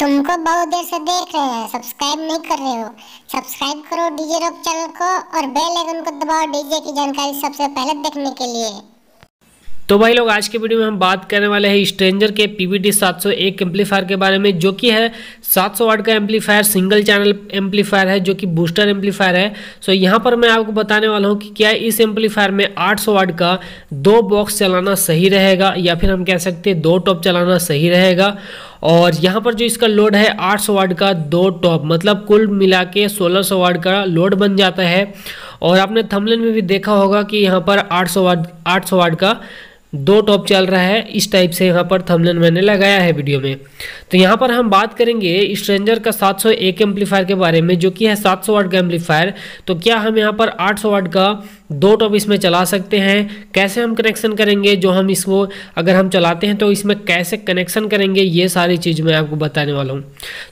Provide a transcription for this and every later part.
तुमको बहुत देर से देख रहे हैं सब्सक्राइब नहीं कर रहे हो सब्सक्राइब करो डीजे रॉक चैनल को और बेल आइकन को दबाओ डीजे की जानकारी सबसे पहले देखने के लिए तो भाई लोग आज के वीडियो में हम बात करने वाले हैं स्ट्रेंजर के पी वी टी सात सौ एक एम्पलीफायर के बारे में जो कि है सात सौ वाट का एम्पलीफायर सिंगल चैनल एम्पलीफायर है जो कि बूस्टर एम्पलीफायर है सो यहां पर मैं आपको बताने वाला हूं कि क्या इस एम्पलीफायर में आठ सौ वाट का दो बॉक्स चलाना सही रहेगा या फिर हम कह सकते हैं दो टॉप चलाना सही रहेगा और यहाँ पर जो इसका लोड है 800 वाट का दो टॉप मतलब कुल मिला के सोलह वाट का लोड बन जाता है और आपने थमलेन में भी देखा होगा कि यहाँ पर 800 वाट 800 वाट का दो टॉप चल रहा है इस टाइप से यहाँ पर थंबनेल मैंने लगाया है वीडियो में तो यहाँ पर हम बात करेंगे स्ट्रेंजर का 701 एम्पलीफायर के बारे में जो कि है 700 वाट का एम्पलीफायर तो क्या हम यहाँ पर 800 वाट का दो टॉप इसमें चला सकते हैं कैसे हम कनेक्शन करेंगे जो हम इसको अगर हम चलाते हैं तो इसमें कैसे कनेक्शन करेंगे ये सारी चीज़ मैं आपको बताने वाला हूँ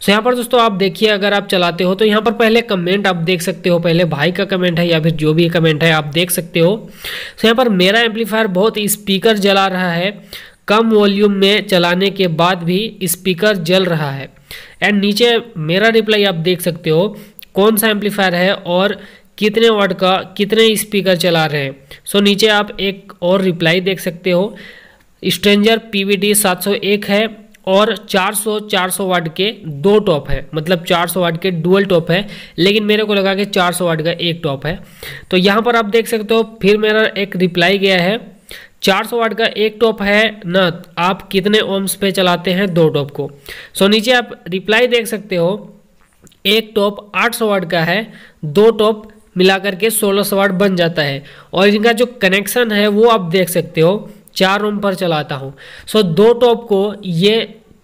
सो यहाँ पर दोस्तों आप देखिए अगर आप चलाते हो तो यहाँ पर पहले कमेंट आप देख सकते हो पहले भाई का कमेंट है या फिर जो भी कमेंट है आप देख सकते हो सो यहाँ पर मेरा एम्पलीफायर बहुत स्पीकर जला रहा है कम वॉल्यूम में चलाने के बाद भी स्पीकर जल रहा है एंड नीचे मेरा रिप्लाई आप देख सकते हो कौन सा एम्पलीफायर है और कितने वर्ड का कितने स्पीकर चला रहे हैं सो so, नीचे आप एक और रिप्लाई देख सकते हो स्ट्रेंजर पी वी डी सात सौ एक है और 400 400 वाट के दो टॉप है मतलब 400 वाट के डुअल टॉप है लेकिन मेरे को लगा कि 400 वाट का एक टॉप है तो यहाँ पर आप देख सकते हो फिर मेरा एक रिप्लाई गया है 400 वाट का एक टॉप है न आप कितने ओम्स पे चलाते हैं दो टॉप को सो नीचे आप रिप्लाई देख सकते हो एक टॉप 800 वाट का है दो टॉप मिलाकर के 1600 वाट बन जाता है और इनका जो कनेक्शन है वो आप देख सकते हो चार रूम पर चलाता हूँ सो दो टॉप को ये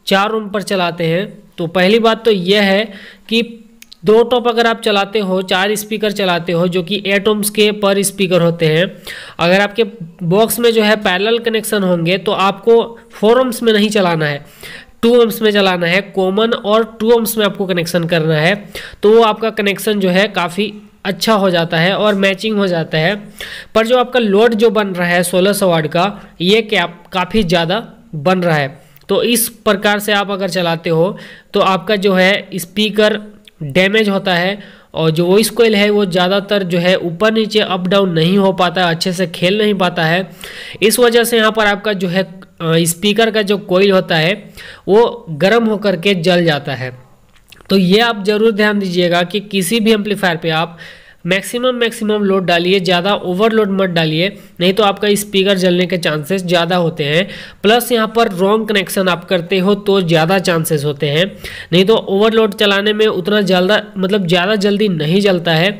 चार रूम पर चलाते हैं तो पहली बात तो यह है कि दो टॉप अगर आप चलाते हो चार स्पीकर चलाते हो जो कि एट ओम्स के पर स्पीकर होते हैं अगर आपके बॉक्स में जो है पैरेलल कनेक्शन होंगे तो आपको फोर ओम्स में नहीं चलाना है टू ओम्स में चलाना है कॉमन और टू ओम्स में आपको कनेक्शन करना है तो वो आपका कनेक्शन जो है काफ़ी अच्छा हो जाता है और मैचिंग हो जाता है पर जो आपका लोड जो बन रहा है सोलह सौ वाट का ये क्या काफ़ी ज़्यादा बन रहा है तो इस प्रकार से आप अगर चलाते हो तो आपका जो है स्पीकर डैमेज होता है और जो वॉइस कोयल है वो ज़्यादातर जो है ऊपर नीचे अप डाउन नहीं हो पाता अच्छे से खेल नहीं पाता है इस वजह से यहाँ पर आपका जो है स्पीकर का जो कोयल होता है वो गर्म होकर के जल जाता है तो ये आप ज़रूर ध्यान दीजिएगा कि किसी भी एम्पलीफायर पे आप मैक्सिमम मैक्सिमम लोड डालिए ज़्यादा ओवरलोड मत डालिए नहीं तो आपका स्पीकर जलने के चांसेस ज़्यादा होते हैं प्लस यहाँ पर रॉन्ग कनेक्शन आप करते हो तो ज़्यादा चांसेस होते हैं नहीं तो ओवरलोड चलाने में उतना ज़्यादा मतलब ज़्यादा जल्दी नहीं जलता है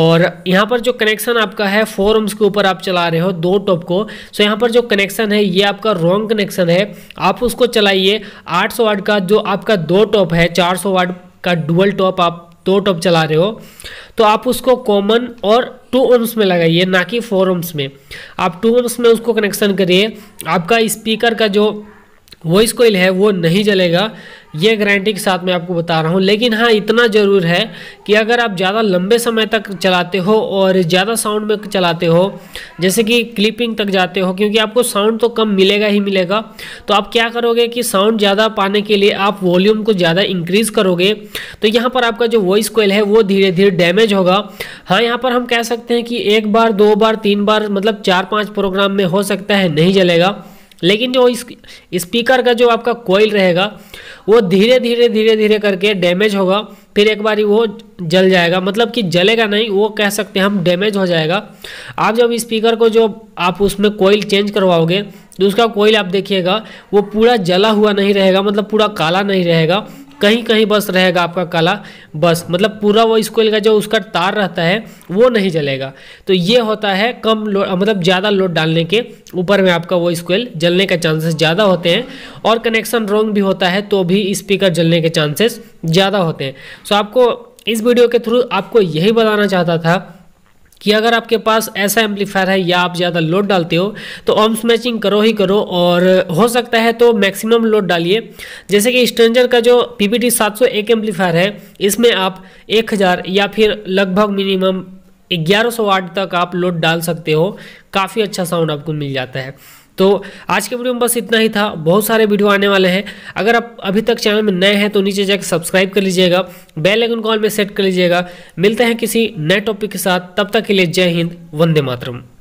और यहाँ पर जो कनेक्शन आपका है फोर रूम्स के ऊपर आप चला रहे हो दो टॉप को सो यहाँ पर जो कनेक्शन है ये आपका रॉन्ग कनेक्शन है आप उसको चलाइए आठ सौ वाट का जो आपका दो टॉप है चार सौ वाट का डुअल टॉप आप दो टॉप चला रहे हो तो आप उसको कॉमन और टू ओम्स में लगाइए ना कि फोर ओम्स में आप टू ओम्स में उसको कनेक्शन करिए आपका स्पीकर का जो वॉइस कोयल है वो नहीं जलेगा ये गारंटी के साथ मैं आपको बता रहा हूँ लेकिन हाँ इतना ज़रूर है कि अगर आप ज़्यादा लंबे समय तक चलाते हो और ज़्यादा साउंड में चलाते हो जैसे कि क्लिपिंग तक जाते हो क्योंकि आपको साउंड तो कम मिलेगा ही मिलेगा तो आप क्या करोगे कि साउंड ज़्यादा पाने के लिए आप वॉल्यूम को ज़्यादा इंक्रीज़ करोगे तो यहाँ पर आपका जो वॉइस कोयल है वो धीरे धीरे डैमेज होगा हाँ यहाँ पर हम कह सकते हैं कि एक बार दो बार तीन बार मतलब चार पाँच प्रोग्राम में हो सकता है नहीं जलेगा लेकिन जो इस स्पीकर का जो आपका कोयल रहेगा वो धीरे धीरे धीरे धीरे करके डैमेज होगा फिर एक बार वो जल जाएगा मतलब कि जलेगा नहीं वो कह सकते हैं हम डैमेज हो जाएगा आप जब स्पीकर को जो आप उसमें कोयल चेंज करवाओगे तो उसका कोयल आप देखिएगा वो पूरा जला हुआ नहीं रहेगा मतलब पूरा काला नहीं रहेगा कहीं कहीं बस रहेगा आपका काला बस मतलब पूरा वो स्कोइल का जो उसका तार रहता है वो नहीं जलेगा तो ये होता है कम लोड मतलब ज़्यादा लोड डालने के ऊपर में आपका वो स्कोइल जलने का चांसेस ज़्यादा होते हैं और कनेक्शन रॉन्ग भी होता है तो भी स्पीकर जलने के चांसेस ज़्यादा होते हैं सो आपको इस वीडियो के थ्रू आपको यही बताना चाहता था कि अगर आपके पास ऐसा एम्पलीफायर है या आप ज़्यादा लोड डालते हो तो ऑम्स मैचिंग करो ही करो और हो सकता है तो मैक्सिमम लोड डालिए जैसे कि स्ट्रेंजर का जो पी पी टी सात सौ एक एम्पलीफायर है इसमें आप एक हज़ार या फिर लगभग मिनिमम ग्यारह सौ तक आप लोड डाल सकते हो काफ़ी अच्छा साउंड आपको मिल जाता है तो आज के वीडियो में बस इतना ही था बहुत सारे वीडियो आने वाले हैं अगर आप अभी तक चैनल में नए हैं तो नीचे जाकर सब्सक्राइब कर लीजिएगा बेल आइकन कॉल में सेट कर लीजिएगा मिलते हैं किसी नए टॉपिक के साथ तब तक के लिए जय हिंद वंदे मातरम